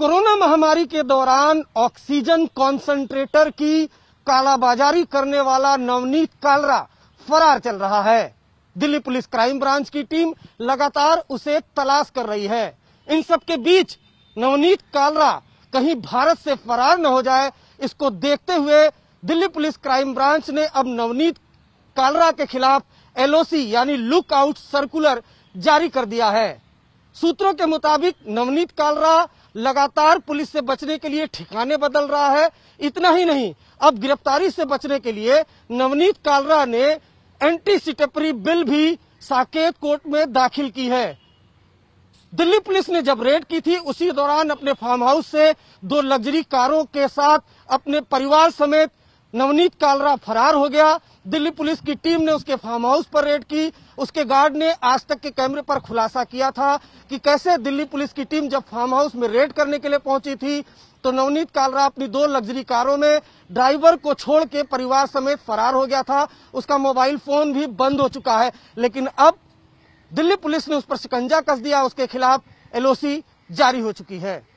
corona महामारी के दौरान ऑक्सीजन कॉन्सेंट्रेटर की कालाबाजारी करने वाला नवनीत कालरा फरार चल रहा है दिल्ली पुलिस क्राइम ब्रांच की टीम लगातार उसे तलाश कर रही है इन सब के बीच नवनीत कालरा कहीं भारत से फरार न हो जाए इसको देखते हुए दिल्ली पुलिस क्राइम ब्रांच ने अब नवनीत कालरा के खिलाफ एलओसी यानी लुकआउट सर्कुलर जारी कर दिया है सूत्रों के मुताबिक नवनीत कालरा लगातार पुलिस से बचने के लिए ठिकाने बदल रहा है इतना ही नहीं अब गिरफ्तारी से बचने के लिए नवनीत कालरा ने एंटी सिटेपरी बिल भी साकेत कोर्ट में दाखिल की है दिल्ली पुलिस ने जब रेड की थी उसी दौरान अपने फार्म हाउस से दो लग्जरी कारों के साथ अपने परिवार समेत नवनीत कालरा फरार हो गया दिल्ली पुलिस की टीम ने उसके फार्म हाउस पर रेड की उसके गार्ड ने आज तक के कैमरे पर खुलासा किया था कि कैसे दिल्ली पुलिस की टीम जब फार्म हाउस में रेड करने के लिए पहुंची थी तो नवनीत कालरा अपनी दो लग्जरी कारों में ड्राइवर को छोड़ के परिवार समेत फरार हो गया था उसका मोबाइल फोन भी बंद हो चुका है लेकिन अब दिल्ली पुलिस ने उस पर शिकंजा कस दिया उसके खिलाफ एलओसी जारी हो चुकी है